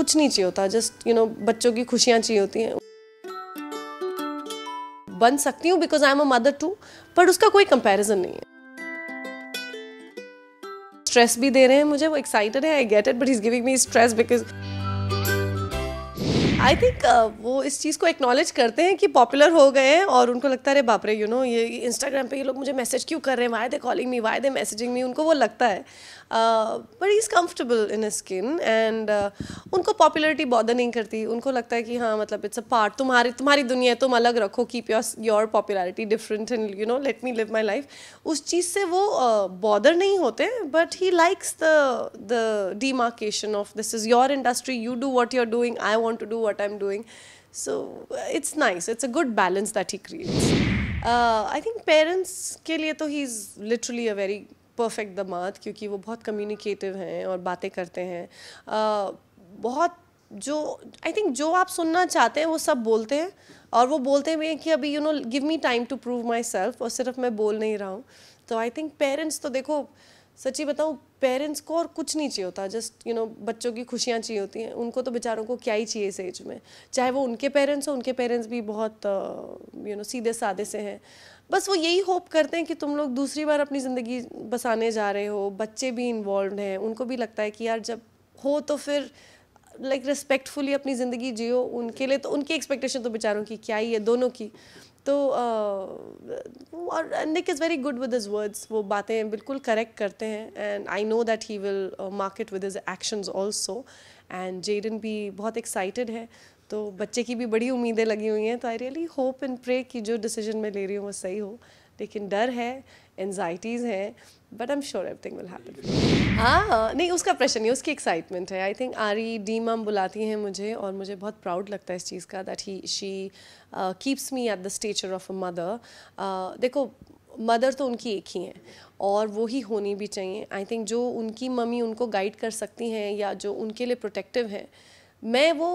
कुछ नहीं चाहिए होता जस्ट यू नो बच्चों की खुशियाँ चाहिए होती हैं बन सकती हूँ because I am a mother too पर उसका कोई कंपेरिजन नहीं है स्ट्रेस भी दे रहे हैं मुझे वो एक्साइटेड है I get it but is giving me stress because I think uh, वो इस चीज़ को एक्नॉलेज करते हैं कि पॉपुलर हो गए हैं और उनको लगता है बापरे यू नो ये इंस्टाग्राम पे ये लोग मुझे मैसेज क्यों कर रहे हैं why they calling me why they messaging me उनको वो लगता है but is comfortable in a skin and उनको पॉपुलरिटी बॉदर नहीं करती उनको लगता है कि हाँ मतलब इट्स अ पार्ट तुम्हारी तुम्हारी दुनिया है तुम अलग रखो keep your your popularity different in you know let me live my life उस चीज़ से वो बॉदर uh, नहीं होते but he likes the the demarcation of this is your industry you do what you are doing I want to do what what I'm doing. So it's nice. It's a good balance that he creates. Uh, I think parents के लिए तो he's literally a very perfect दामाद क्योंकि वो बहुत communicative हैं और बातें करते हैं uh, बहुत जो आई थिंक जो आप सुनना चाहते हैं वो सब बोलते हैं और वो बोलते हुए कि अभी you know give me time to prove myself और सिर्फ मैं बोल नहीं रहा हूँ तो आई थिंक पेरेंट्स तो देखो सच्ची बताऊँ पेरेंट्स को और कुछ नहीं चाहिए होता जस्ट यू नो बच्चों की खुशियाँ चाहिए होती हैं उनको तो बेचारों को क्या ही चाहिए इस एज में चाहे वो उनके पेरेंट्स हो उनके पेरेंट्स भी बहुत यू uh, नो सीधे साधे से हैं बस वो यही होप करते हैं कि तुम लोग दूसरी बार अपनी ज़िंदगी बसाने जा रहे हो बच्चे भी इन्वॉल्व हैं उनको भी लगता है कि यार जब हो तो फिर लाइक like, रिस्पेक्टफुली अपनी ज़िंदगी जियो उनके लिए तो उनकी एक्सपेक्टेशन तो बेचारों की क्या ही है दोनों की तो और Nick is very good with his words वो बातें बिल्कुल करेक्ट करते हैं and I know that he will market with his action also and Jaden भी बहुत एक्साइटेड है तो बच्चे की भी बड़ी उम्मीदें लगी हुई हैं तो I really hope and pray कि जो डिसीजन मैं ले रही हूँ वो सही हो लेकिन डर है एनजाइटीज़ हैं but I am sure everything will happen हाँ नहीं उसका प्रेशर नहीं उसकी एक्साइटमेंट है आई थिंक आरी डी मैम बुलाती हैं मुझे और मुझे बहुत प्राउड लगता है इस चीज़ का that he she keeps me at the stature of a mother देखो मदर तो उनकी एक ही हैं और वो ही होनी भी चाहिए आई थिंक जो उनकी मम्मी उनको गाइड कर सकती हैं या जो उनके लिए प्रोटेक्टिव हैं मैं वो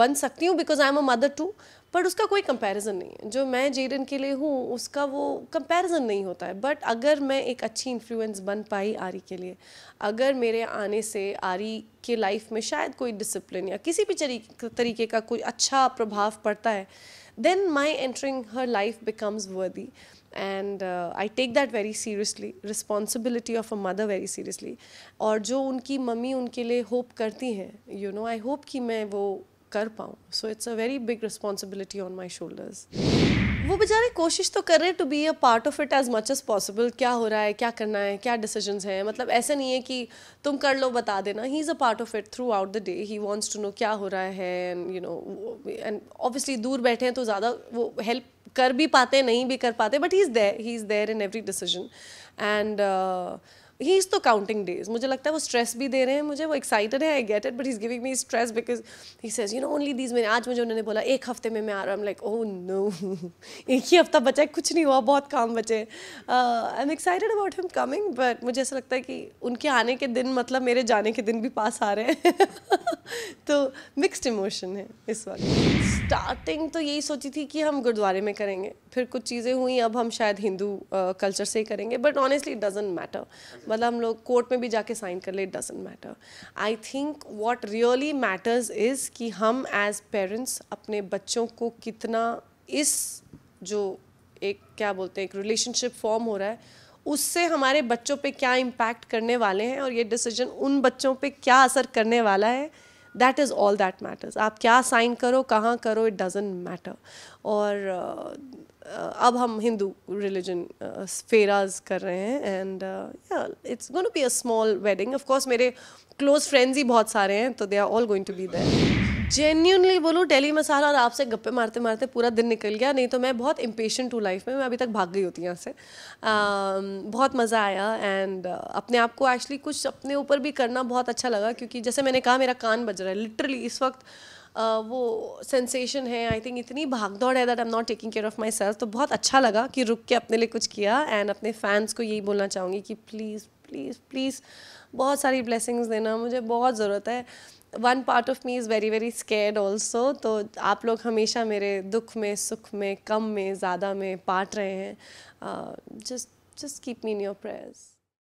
बन सकती हूँ because I am a mother too पर उसका कोई कंपैरिजन नहीं है जो मैं जेडन के लिए हूँ उसका वो कंपैरिजन नहीं होता है बट अगर मैं एक अच्छी इन्फ्लुएंस बन पाई आरी के लिए अगर मेरे आने से आरी के लाइफ में शायद कोई डिसिप्लिन या किसी भी तरीके का कोई अच्छा प्रभाव पड़ता है then my entering her life becomes worthy and I take that very seriously responsibility of a mother very seriously और जो उनकी मम्मी उनके लिए होप करती हैं यू नो आई होप कि मैं वो कर पाऊँ so it's a very big responsibility on my shoulders वो बेचारे कोशिश तो कर रहे हैं to be a part of it as much as possible क्या हो रहा है क्या करना है क्या डिसीजन हैं मतलब ऐसा नहीं है कि तुम कर लो बता देना he is a part of it throughout the day he wants to know क्या हो रहा है and you know and obviously दूर बैठे हैं तो ज़्यादा वो हेल्प कर भी पाते नहीं भी कर पाते but he is there he is there in every decision and he is तो काउंटिंग डेज मुझे लगता है वो स्ट्रेस भी दे रहे हैं मुझे वो एक्साइटेड है I get it but is giving me stress because he says you know only these मैंने आज मुझे उन्होंने बोला एक हफ्ते में मैं आ रहा हूँ लाइक ओ नो एक ही हफ्ता बचा है कुछ नहीं हुआ बहुत काम बचे I am excited about him coming but मुझे ऐसा लगता है कि उनके आने के दिन मतलब मेरे जाने के दिन भी पास आ रहे हैं तो मिक्सड इमोशन है इस वक्त स्टार्टिंग तो यही सोची थी कि हम गुरुद्वारे में करेंगे फिर कुछ चीज़ें हुई अब हम शायद हिंदू कल्चर से ही करेंगे but honestly it doesn't matter मतलब हम लोग कोर्ट में भी जाके साइन कर ले it doesn't matter I think what really matters is कि हम एज पेरेंट्स अपने बच्चों को कितना इस जो एक क्या बोलते हैं एक रिलेशनशिप फॉर्म हो रहा है उससे हमारे बच्चों पे क्या इम्पैक्ट करने वाले हैं और ये डिसीजन उन बच्चों पे क्या असर करने वाला है that is all that matters आप क्या साइन करो कहाँ करो इट डजेंट मैटर और uh, अब हम हिंदू रिलीजन फेराज uh, कर रहे हैं and it's gonna be a small wedding of course मेरे क्लोज फ्रेंड्स ही बहुत सारे हैं तो they are all going to be that genuinely बोलूँ डेली मसाला और आपसे गप्पे मारते मारते पूरा दिन निकल गया नहीं तो मैं बहुत इम्पेशन हूँ लाइफ में मैं अभी तक भाग गई होती यहाँ से बहुत मज़ा आया एंड अपने आप को एक्चुअली कुछ अपने ऊपर भी करना बहुत अच्छा लगा क्योंकि जैसे मैंने कहा मेरा कान बज रहा है लिटरली इस वक्त Uh, वो सेंसेशन है आई थिंक इतनी भागदौड़ है that I am not taking care of myself तो बहुत अच्छा लगा कि रुक के अपने लिए कुछ किया एंड अपने फैंस को यही बोलना चाहूँगी कि प्लीज़ प्लीज़ प्लीज़ बहुत सारी ब्लेसिंग्स देना मुझे बहुत ज़रूरत है one part of me is very very scared also तो आप लोग हमेशा मेरे दुख में सुख में कम में ज़्यादा में पाट रहे हैं just just keep me in your prayers